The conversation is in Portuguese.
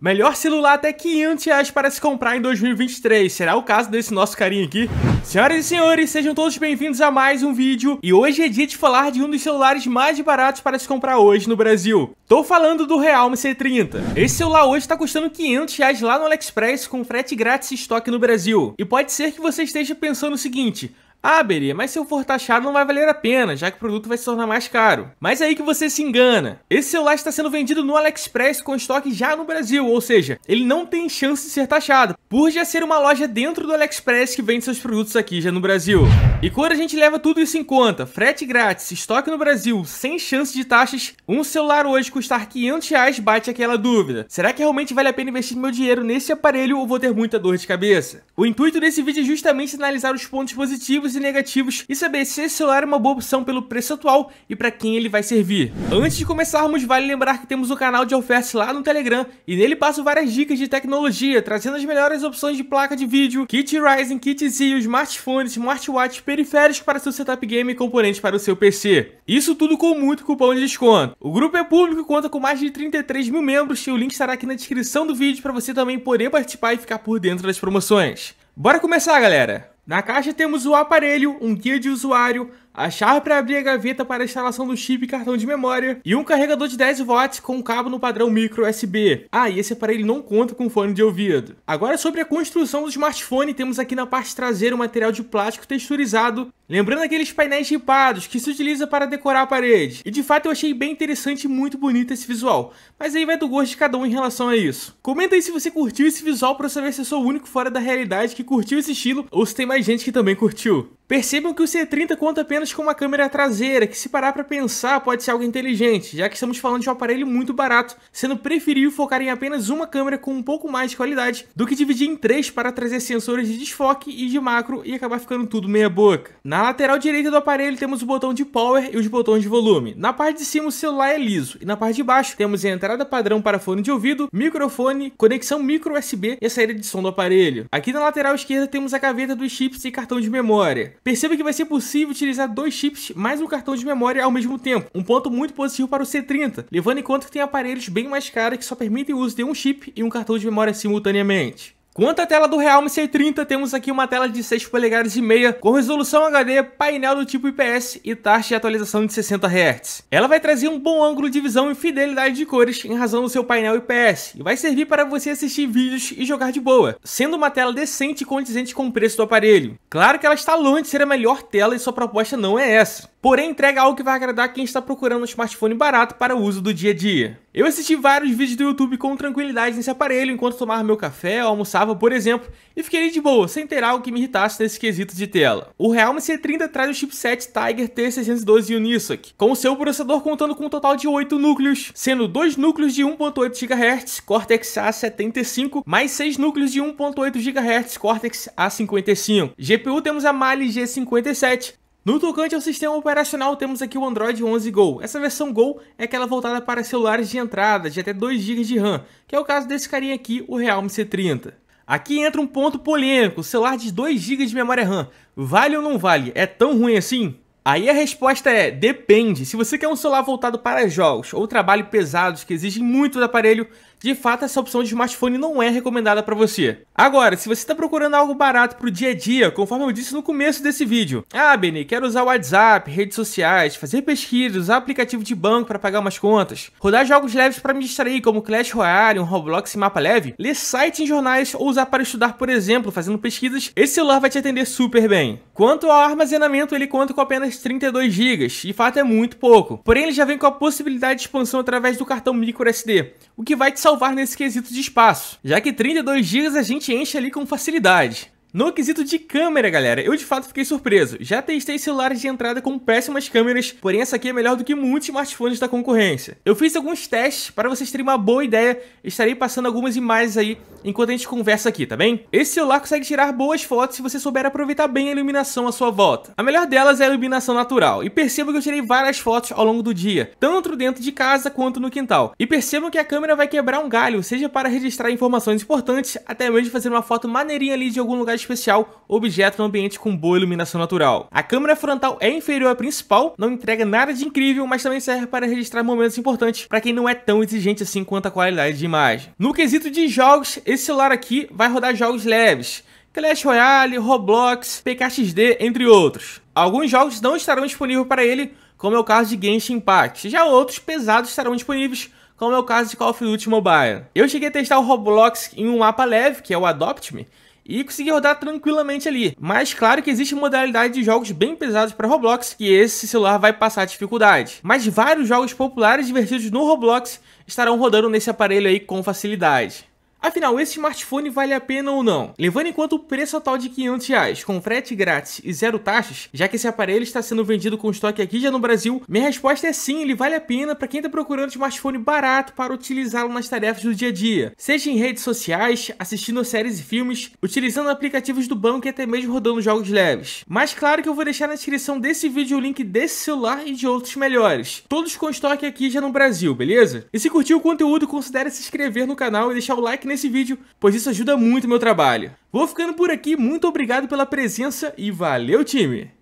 Melhor celular até 500 reais para se comprar em 2023, será o caso desse nosso carinha aqui? Senhoras e senhores, sejam todos bem-vindos a mais um vídeo e hoje é dia de falar de um dos celulares mais baratos para se comprar hoje no Brasil. Tô falando do Realme C30. Esse celular hoje tá custando 500 reais lá no AliExpress com frete grátis e estoque no Brasil. E pode ser que você esteja pensando o seguinte, ah, Beria, mas se eu for taxado não vai valer a pena, já que o produto vai se tornar mais caro. Mas é aí que você se engana. Esse celular está sendo vendido no AliExpress com estoque já no Brasil, ou seja, ele não tem chance de ser taxado, por já ser uma loja dentro do AliExpress que vende seus produtos aqui já no Brasil. E quando a gente leva tudo isso em conta, frete grátis, estoque no Brasil, sem chance de taxas, um celular hoje custar 500 reais bate aquela dúvida. Será que realmente vale a pena investir meu dinheiro nesse aparelho ou vou ter muita dor de cabeça? O intuito desse vídeo é justamente analisar os pontos positivos positivos e negativos e saber se esse celular é uma boa opção pelo preço atual e para quem ele vai servir. Antes de começarmos, vale lembrar que temos o um canal de ofertas lá no Telegram e nele passo várias dicas de tecnologia, trazendo as melhores opções de placa de vídeo, kit Ryzen, kit Zio, smartphones, smartwatch, periféricos para seu setup game e componentes para o seu PC. Isso tudo com muito cupom de desconto. O grupo é público e conta com mais de 33 mil membros e o link estará aqui na descrição do vídeo para você também poder participar e ficar por dentro das promoções. Bora começar, galera! Na caixa temos o aparelho, um guia de usuário, a chave para abrir a gaveta para a instalação do chip e cartão de memória, e um carregador de 10 watts com cabo no padrão micro USB. Ah, e esse aparelho não conta com fone de ouvido. Agora sobre a construção do smartphone, temos aqui na parte traseira um material de plástico texturizado, lembrando aqueles painéis chipados que se utiliza para decorar a parede. E de fato eu achei bem interessante e muito bonito esse visual, mas aí vai do gosto de cada um em relação a isso. Comenta aí se você curtiu esse visual para saber se eu sou o único fora da realidade que curtiu esse estilo ou se tem mais gente que também curtiu. Percebam que o C30 conta apenas com uma câmera traseira, que se parar para pensar pode ser algo inteligente, já que estamos falando de um aparelho muito barato, sendo preferível focar em apenas uma câmera com um pouco mais de qualidade do que dividir em três para trazer sensores de desfoque e de macro e acabar ficando tudo meia boca. Na lateral direita do aparelho temos o botão de power e os botões de volume. Na parte de cima o celular é liso e na parte de baixo temos a entrada padrão para fone de ouvido, microfone, conexão micro USB e a saída de som do aparelho. Aqui na lateral esquerda temos a gaveta dos chips e cartão de memória. Perceba que vai ser possível utilizar dois chips mais um cartão de memória ao mesmo tempo, um ponto muito positivo para o C30, levando em conta que tem aparelhos bem mais caros que só permitem o uso de um chip e um cartão de memória simultaneamente. Quanto à tela do Realme C30, temos aqui uma tela de 6 polegadas e meia, com resolução HD, painel do tipo IPS e taxa de atualização de 60 Hz. Ela vai trazer um bom ângulo de visão e fidelidade de cores em razão do seu painel IPS, e vai servir para você assistir vídeos e jogar de boa, sendo uma tela decente e condizente com o preço do aparelho. Claro que ela está longe de ser a melhor tela e sua proposta não é essa porém entrega algo que vai agradar quem está procurando um smartphone barato para o uso do dia a dia. Eu assisti vários vídeos do YouTube com tranquilidade nesse aparelho enquanto tomava meu café ou almoçava, por exemplo, e fiquei de boa, sem ter algo que me irritasse nesse quesito de tela. O Realme C30 traz o chipset Tiger T612 Unisoc, com o seu processador contando com um total de 8 núcleos, sendo 2 núcleos de 1.8 GHz Cortex A75, mais 6 núcleos de 1.8 GHz Cortex A55. GPU temos a Mali G57, no tocante ao sistema operacional, temos aqui o Android 11 Go. Essa versão Go é aquela voltada para celulares de entrada, de até 2 GB de RAM, que é o caso desse carinha aqui, o Realme C30. Aqui entra um ponto polêmico, celular de 2 GB de memória RAM, vale ou não vale? É tão ruim assim? Aí a resposta é, depende. Se você quer um celular voltado para jogos ou trabalho pesados que exigem muito do aparelho, de fato essa opção de smartphone não é recomendada para você. Agora, se você está procurando algo barato para o dia a dia, conforme eu disse no começo desse vídeo, ah, Beni, quero usar WhatsApp, redes sociais, fazer pesquisas, usar aplicativo de banco para pagar umas contas, rodar jogos leves para me distrair, como Clash Royale, um Roblox e mapa leve, ler sites em jornais ou usar para estudar, por exemplo, fazendo pesquisas, esse celular vai te atender super bem. Quanto ao armazenamento, ele conta com apenas 32 GB, de fato é muito pouco. Porém, ele já vem com a possibilidade de expansão através do cartão microSD, o que vai te salvar nesse quesito de espaço, já que 32 GB a gente enche ali com facilidade. No quesito de câmera, galera, eu de fato fiquei surpreso. Já testei celulares de entrada com péssimas câmeras, porém essa aqui é melhor do que muitos smartphones da concorrência. Eu fiz alguns testes, para vocês terem uma boa ideia, estarei passando algumas imagens aí enquanto a gente conversa aqui, tá bem? Esse celular consegue tirar boas fotos se você souber aproveitar bem a iluminação à sua volta. A melhor delas é a iluminação natural, e perceba que eu tirei várias fotos ao longo do dia, tanto dentro de casa quanto no quintal. E perceba que a câmera vai quebrar um galho, seja para registrar informações importantes, até mesmo fazer uma foto maneirinha ali de algum lugar especial, objeto no ambiente com boa iluminação natural. A câmera frontal é inferior à principal, não entrega nada de incrível, mas também serve para registrar momentos importantes para quem não é tão exigente assim quanto a qualidade de imagem. No quesito de jogos, esse celular aqui vai rodar jogos leves, Clash Royale, Roblox, PKXD, entre outros. Alguns jogos não estarão disponíveis para ele, como é o caso de Genshin Impact, já outros pesados estarão disponíveis, como é o caso de Call of Duty Mobile. Eu cheguei a testar o Roblox em um mapa leve, que é o Adopt Me, e conseguir rodar tranquilamente ali. Mas claro que existe modalidade de jogos bem pesados para Roblox que esse celular vai passar dificuldade. Mas vários jogos populares divertidos no Roblox estarão rodando nesse aparelho aí com facilidade. Afinal, esse smartphone vale a pena ou não? Levando em conta o preço atual de 500 reais, com frete grátis e zero taxas, já que esse aparelho está sendo vendido com estoque aqui já no Brasil, minha resposta é sim, ele vale a pena para quem está procurando smartphone barato para utilizá-lo nas tarefas do dia a dia, seja em redes sociais, assistindo séries e filmes, utilizando aplicativos do banco e até mesmo rodando jogos leves. Mas claro que eu vou deixar na descrição desse vídeo o link desse celular e de outros melhores, todos com estoque aqui já no Brasil, beleza? E se curtiu o conteúdo, considere se inscrever no canal e deixar o like nesse vídeo, pois isso ajuda muito o meu trabalho. Vou ficando por aqui, muito obrigado pela presença e valeu time!